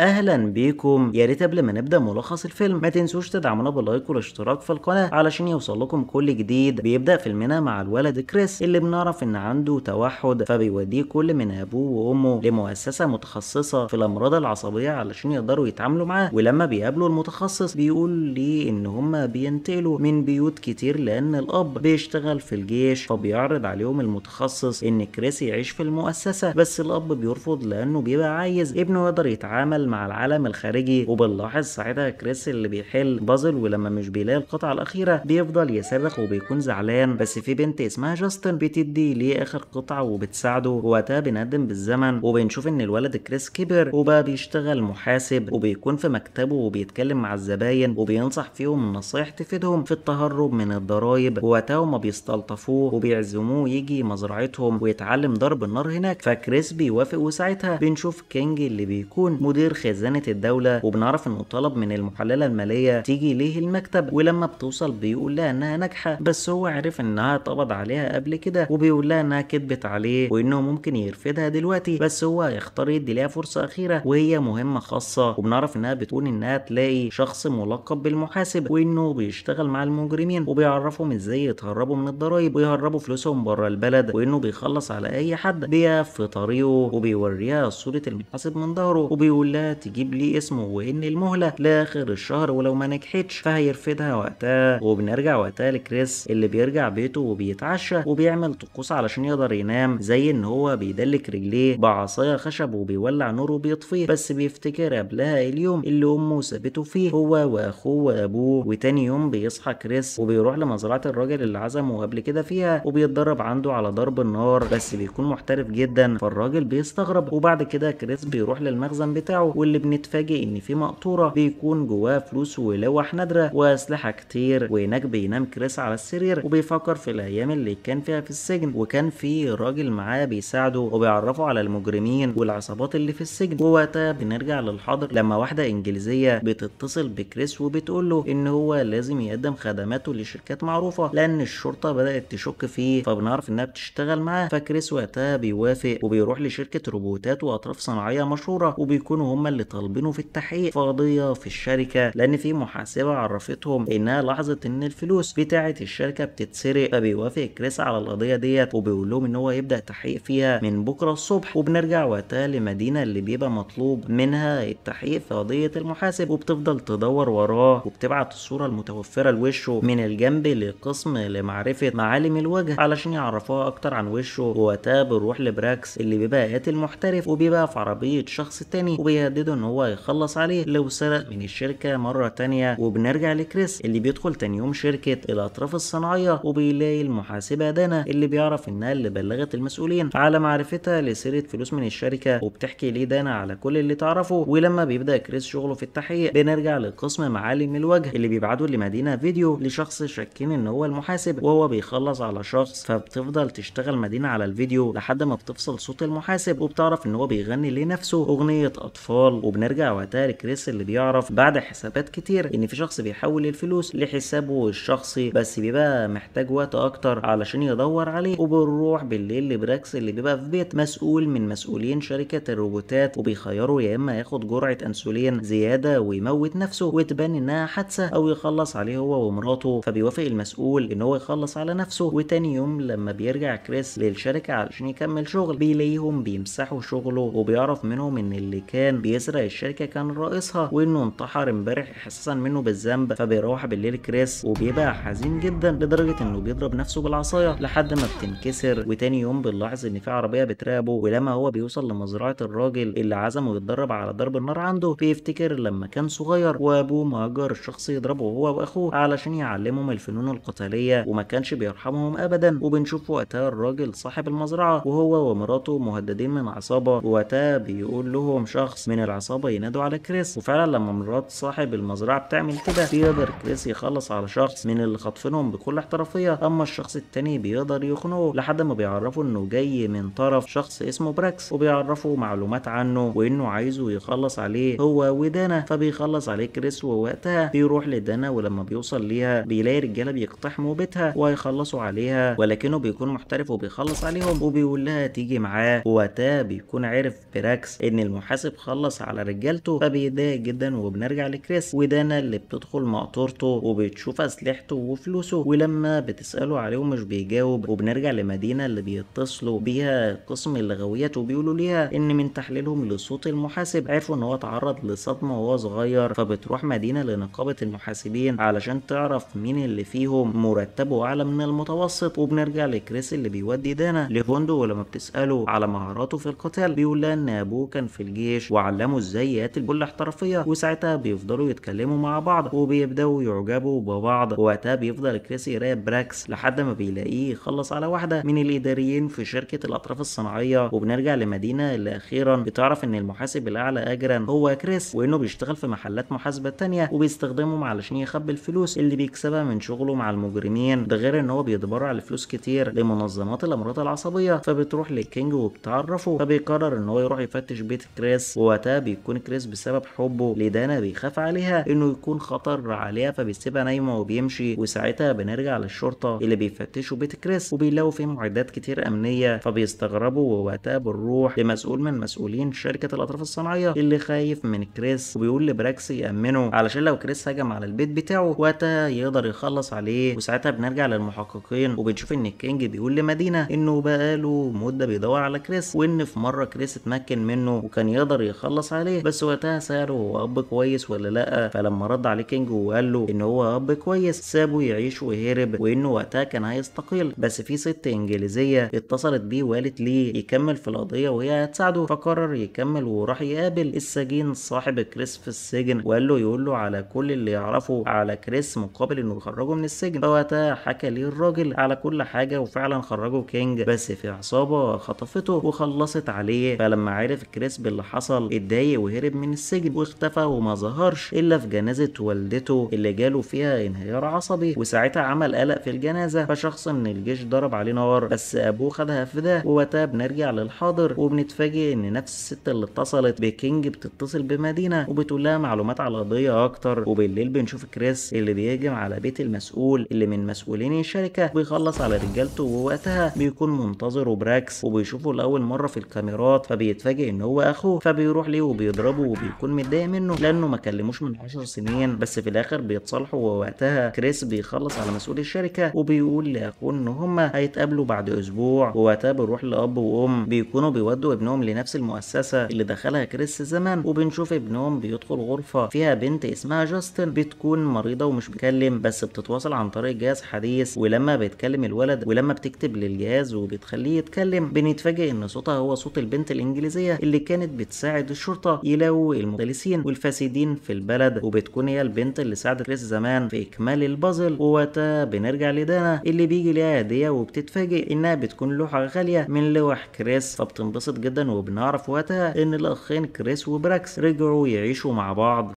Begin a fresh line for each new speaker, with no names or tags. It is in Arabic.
اهلا بيكم يا ريت قبل ما نبدا ملخص الفيلم ما تنسوش تدعمونا باللايك والاشتراك في القناه علشان يوصل لكم كل جديد بيبدا فيلمنا مع الولد كريس اللي بنعرف ان عنده توحد فبيوديه كل من ابوه وامه لمؤسسه متخصصه في الامراض العصبيه علشان يقدروا يتعاملوا معاه ولما بيقابلوا المتخصص بيقول ليه ان هما بينتقلوا من بيوت كتير لان الاب بيشتغل في الجيش فبيعرض عليهم المتخصص ان كريس يعيش في المؤسسه بس الاب بيرفض لانه بيبقى عايز ابنه يقدر يتعامل مع العالم الخارجي وبنلاحظ ساعتها كريس اللي بيحل بازل ولما مش بيلاقي القطعة الأخيرة بيفضل يصرخ وبيكون زعلان بس في بنت اسمها جاستن بتدي ليه آخر قطعة وبتساعده ووقتها بنقدم بالزمن وبنشوف إن الولد كريس كبر وبقى بيشتغل محاسب وبيكون في مكتبه وبيتكلم مع الزباين وبينصح فيهم نصايح تفيدهم في التهرب من الضرايب ووقتها هما بيستلطفوه وبيعزموه يجي مزرعتهم ويتعلم ضرب النار هناك فكريس بيوافق وساعتها بنشوف كينج اللي بيكون مدير خزانه الدوله وبنعرف انه طلب من المحلله الماليه تيجي ليه المكتب ولما بتوصل بيقول لها انها ناجحه بس هو عرف انها اتقبض عليها قبل كده وبيقول لها انها كدبت عليه وانه ممكن يرفدها دلوقتي بس هو هيختار يدي ليها فرصه اخيره وهي مهمه خاصه وبنعرف انها بتقول انها تلاقي شخص ملقب بالمحاسب وانه بيشتغل مع المجرمين وبيعرفهم ازاي يتهربوا من الضرايب ويهربوا فلوسهم بره البلد وانه بيخلص على اي حد بيقف في طريقه وبيوريها صوره المحاسب من ظهره وبيقول لها تجيب لي اسمه وان المهله لاخر الشهر ولو ما نجحتش فهيرفدها وقتها وبنرجع وقتها لكريس اللي بيرجع بيته وبيتعشى وبيعمل طقوس علشان يقدر ينام زي ان هو بيدلك رجليه بعصايه خشب وبيولع نور وبيطفيه بس بيفتكر قبلها اليوم اللي امه سابته فيه هو واخوه وابوه وتاني يوم بيصحى كريس وبيروح لمزرعه الراجل اللي عزمه قبل كده فيها وبيتدرب عنده على ضرب النار بس بيكون محترف جدا فالراجل بيستغرب وبعد كده كريس بيروح للمخزن بتاعه واللي بنتفاجئ ان في مقطوره بيكون جواه فلوس ولوح نادره واسلحه كتير وهناك بينام كريس على السرير وبيفكر في الايام اللي كان فيها في السجن وكان في راجل معاه بيساعده وبيعرفه على المجرمين والعصابات اللي في السجن ووقتها بنرجع للحاضر لما واحده انجليزيه بتتصل بكريس وبتقول له ان هو لازم يقدم خدماته لشركات معروفه لان الشرطه بدات تشك فيه فبنعرف انها بتشتغل معاه فكريس وقتها بيوافق وبيروح لشركه روبوتات واطراف صناعيه مشهوره وبيكونوا هم اللي طالبينه في التحقيق في قضيه في الشركه لان في محاسبه عرفتهم انها لاحظت ان الفلوس بتاعه الشركه بتتسرق فبيوافق كريس على القضيه ديت وبيقول لهم ان هو يبدا تحقيق فيها من بكره الصبح وبنرجع وقتها لمدينه اللي بيبقى مطلوب منها التحقيق في قضيه المحاسب وبتفضل تدور وراه وبتبعت الصوره المتوفره لوشه من الجنب لقسم لمعرفه معالم الوجه علشان يعرفوها اكتر عن وشه ووقتها بنروح لبراكس اللي بيبقى قاتل محترف وبيبقى في عربيه شخص تاني وبيها يهدده ان هو يخلص عليه لو سرق من الشركه مره تانية وبنرجع لكريس اللي بيدخل تاني يوم شركه الاطراف الصناعيه وبيلاقي المحاسبه دانا اللي بيعرف انها اللي بلغت المسؤولين على معرفتها لسيره فلوس من الشركه وبتحكي ليه دانا على كل اللي تعرفه ولما بيبدا كريس شغله في التحقيق بنرجع لقسم معالم الوجه اللي بيبعتوا لمدينه فيديو لشخص شاكين ان هو المحاسب وهو بيخلص على شخص فبتفضل تشتغل مدينه على الفيديو لحد ما بتفصل صوت المحاسب وبتعرف ان هو بيغني لنفسه اغنيه اطفال الاطفال وبنرجع وقتها لكريس اللي بيعرف بعد حسابات كتير ان في شخص بيحول الفلوس لحسابه الشخصي بس بيبقى محتاج وقت اكتر علشان يدور عليه وبنروح بالليل لبراكس اللي بيبقى في بيت مسؤول من مسؤولين شركه الروبوتات وبيخيره يا اما ياخد جرعه انسولين زياده ويموت نفسه وتبان انها حادثه او يخلص عليه هو ومراته فبيوافق المسؤول ان هو يخلص على نفسه وتاني يوم لما بيرجع كريس للشركه علشان يكمل شغل بيلاقيهم بيمسحوا شغله وبيعرف منهم ان اللي كان بيسرق الشركه كان رئيسها وانه انتحر امبارح احساسا منه بالذنب فبيروح بالليل كريس وبيبقى حزين جدا لدرجه انه بيضرب نفسه بالعصايه لحد ما بتنكسر وتاني يوم بنلاحظ ان في عربيه بتراقبه ولما هو بيوصل لمزرعه الراجل اللي عزمه يتدرب على ضرب النار عنده بيفتكر لما كان صغير وابوه مهجر الشخص يضربه هو واخوه علشان يعلمهم الفنون القتاليه وما كانش بيرحمهم ابدا وبنشوف وقتها الراجل صاحب المزرعه وهو ومراته مهددين من عصابه ووقتها بيقول لهم شخص من من العصابة ينادوا على كريس وفعلا لما مرات صاحب المزرعة بتعمل كده بيقدر كريس يخلص على شخص من اللي خاطفينهم بكل احترافية اما الشخص التاني بيقدر يخنقه لحد ما بيعرفه انه جاي من طرف شخص اسمه براكس وبيعرفه معلومات عنه وانه عايزه يخلص عليه هو ودانا فبيخلص عليه كريس ووقتها بيروح لدانا ولما بيوصل ليها بيلاقي رجاله بيقتحموا بيتها وهيخلصوا عليها ولكنه بيكون محترف وبيخلص عليهم وبيقول لها تيجي معاه وقتها بيكون عرف براكس ان المحاسب خلص بيخلص على رجالته فبيتضايق جدا وبنرجع لكريس ودانا اللي بتدخل مقطورته وبتشوف اسلحته وفلوسه ولما بتساله عليه ومش بيجاوب وبنرجع لمدينه اللي بيتصلوا بيها قسم اللغويات وبيقولوا ليها ان من تحليلهم لصوت المحاسب عرفوا ان هو اتعرض لصدمه وهو صغير فبتروح مدينه لنقابه المحاسبين علشان تعرف مين اللي فيهم مرتبه اعلى من المتوسط وبنرجع لكريس اللي بيودي دانا لفندق ولما بتساله على مهاراته في القتال بيقول لها ان ابوه كان في الجيش وعلى بيتعلموا ازاي ياتي البله احترافيه وساعتها بيفضلوا يتكلموا مع بعض وبيبداوا يعجبوا ببعض وقتها بيفضل كريسي يراقب براكس لحد ما بيلاقيه يخلص على واحده من الاداريين في شركه الاطراف الصناعيه وبنرجع لمدينه اللي اخيرا بتعرف ان المحاسب الاعلى اجرا هو كريس وانه بيشتغل في محلات محاسبه تانية وبيستخدمهم علشان يخبي الفلوس اللي بيكسبها من شغله مع المجرمين ده غير ان هو بيتبرع لفلوس كتير لمنظمات الامراض العصبيه فبتروح للكينج وبتعرفه فبيقرر ان هو يروح يفتش بيت كريس ووقتها وقتها بيكون كريس بسبب حبه لدانا بيخاف عليها انه يكون خطر عليها فبيسيبها نايمه وبيمشي وساعتها بنرجع للشرطه اللي بيفتشوا بيت كريس وبيلاقوا فيه معدات كتير امنيه فبيستغربوا ووقتها بنروح لمسؤول من مسؤولين شركه الاطراف الصناعيه اللي خايف من كريس وبيقول لبراكس يامنه علشان لو كريس هجم على البيت بتاعه وقتها يقدر يخلص عليه وساعتها بنرجع للمحققين وبنشوف ان الكينج بيقول لمدينه انه بقاله مده بيدور على كريس وان في مره كريس اتمكن منه وكان يقدر يخلص خلص عليه بس وقتها سأله هو أب كويس ولا لأ فلما رد عليه كينج وقال له إن هو أب كويس سابه يعيش وهرب وإنه وقتها كان هيستقيل بس في ست إنجليزية اتصلت بيه وقالت ليه يكمل في القضية وهي هتساعده فقرر يكمل وراح يقابل السجين صاحب كريس في السجن وقال له يقول له على كل اللي يعرفه على كريس مقابل إنه يخرجه من السجن فوقتها حكى ليه الراجل على كل حاجة وفعلا خرجه كينج بس في عصابة خطفته وخلصت عليه فلما عرف كريس باللي حصل اتضايق وهرب من السجن واختفى وما ظهرش الا في جنازه والدته اللي جاله فيها انهيار عصبي وساعتها عمل قلق في الجنازه فشخص من الجيش ضرب عليه نار بس ابوه خدها في ده ووقتها بنرجع للحاضر وبنتفاجئ ان نفس الست اللي اتصلت بكينج بتتصل بمدينه وبتقول لها معلومات على القضيه اكتر وبالليل بنشوف كريس اللي بيهجم على بيت المسؤول اللي من مسؤولين الشركه بيخلص على رجالته ووقتها بيكون منتظره براكس وبيشوفه لاول مره في الكاميرات فبيتفاجئ ان هو اخوه فبيروح ليه وبيضربه وبيكون متضايق منه لانه ما كلموش من 10 سنين بس في الاخر بيتصالحوا ووقتها كريس بيخلص على مسؤول الشركه وبيقول لاخوه ان هما هيتقابلوا بعد اسبوع ووقتها بيروح لاب وام بيكونوا بيودوا ابنهم لنفس المؤسسه اللي دخلها كريس زمان وبنشوف ابنهم بيدخل غرفه فيها بنت اسمها جاستن بتكون مريضه ومش بتكلم بس بتتواصل عن طريق جهاز حديث ولما بيتكلم الولد ولما بتكتب للجهاز وبتخليه يتكلم بنتفاجئ ان صوتها هو صوت البنت الانجليزيه اللي كانت بتساعد الشرطة يلاقوا المدلسين والفاسدين في البلد وبتكون هي البنت اللي ساعدت كريس زمان في إكمال البازل ووقتها بنرجع لدانا اللي بيجي ليها هدية وبتتفاجئ إنها بتكون لوحة غالية من لوح كريس فبتنبسط جدا وبنعرف وقتها إن الأخين كريس وبراكس رجعوا يعيشوا مع بعض